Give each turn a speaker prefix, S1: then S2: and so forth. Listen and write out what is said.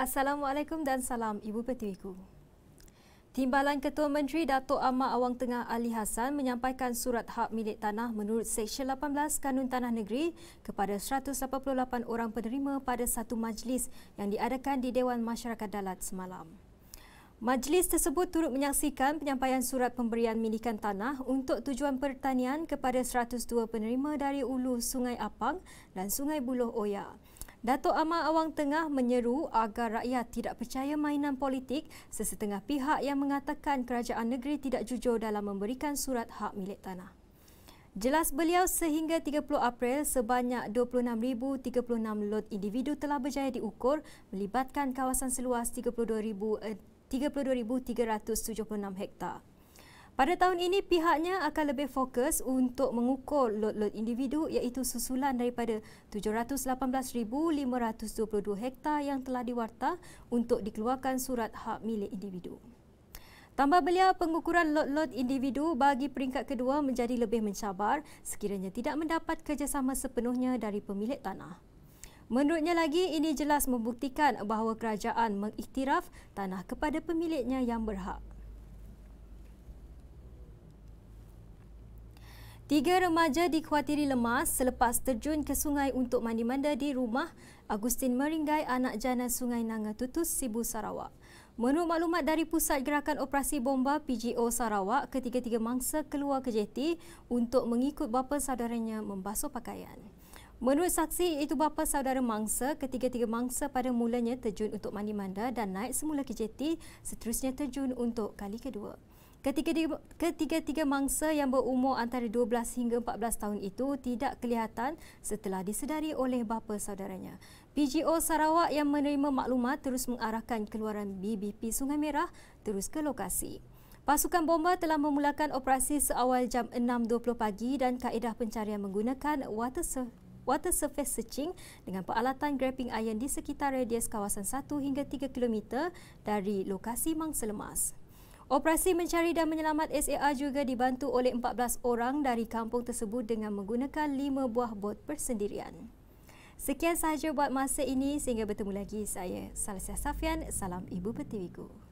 S1: Assalamualaikum dan salam Ibu Pertiwiku. Timbalan Ketua Menteri Datuk Ahmad Awang Tengah Ali Hassan menyampaikan surat hak milik tanah menurut Seksyen 18 Kanun Tanah Negeri kepada 188 orang penerima pada satu majlis yang diadakan di Dewan Masyarakat Dalat semalam. Majlis tersebut turut menyaksikan penyampaian surat pemberian milikan tanah untuk tujuan pertanian kepada 102 penerima dari Ulu Sungai Apang dan Sungai Buloh Oya. Datuk Amar Awang Tengah menyeru agar rakyat tidak percaya mainan politik sesetengah pihak yang mengatakan kerajaan negeri tidak jujur dalam memberikan surat hak milik tanah. Jelas beliau sehingga 30 April sebanyak 26,036 lot individu telah berjaya diukur melibatkan kawasan seluas 32,376 eh, hektar. Pada tahun ini pihaknya akan lebih fokus untuk mengukur lot-lot individu iaitu susulan daripada 718,522 hektar yang telah diwarta untuk dikeluarkan surat hak milik individu. Tambah beliau, pengukuran lot-lot individu bagi peringkat kedua menjadi lebih mencabar sekiranya tidak mendapat kerjasama sepenuhnya dari pemilik tanah. Menurutnya lagi, ini jelas membuktikan bahawa kerajaan mengiktiraf tanah kepada pemiliknya yang berhak. Tiga remaja dikhawatiri lemas selepas terjun ke sungai untuk mandi manda di rumah Agustin Meringai anak jana Sungai Nanga Tutus Sibu Sarawak. Menurut maklumat dari Pusat Gerakan Operasi Bomba PGO Sarawak, ketiga-tiga mangsa keluar ke jeti untuk mengikut bapa saudaranya membasuh pakaian. Menurut saksi, itu bapa saudara mangsa, ketiga-tiga mangsa pada mulanya terjun untuk mandi manda dan naik semula ke jeti, seterusnya terjun untuk kali kedua. Ketiga-tiga ketiga-tiga mangsa yang berumur antara 12 hingga 14 tahun itu tidak kelihatan setelah disedari oleh bapa saudaranya. PGO Sarawak yang menerima maklumat terus mengarahkan keluaran BBP Sungai Merah terus ke lokasi. Pasukan bomba telah memulakan operasi seawal jam 6.20 pagi dan kaedah pencarian menggunakan water, sur- water surface searching dengan peralatan grabbing iron di sekitar radius kawasan 1 hingga 3 km dari lokasi mangsa lemas. Operasi mencari dan menyelamat SAR juga dibantu oleh 14 orang dari kampung tersebut dengan menggunakan 5 buah bot persendirian. Sekian sahaja buat masa ini sehingga bertemu lagi saya Salsia Safian. Salam Ibu Pertiwi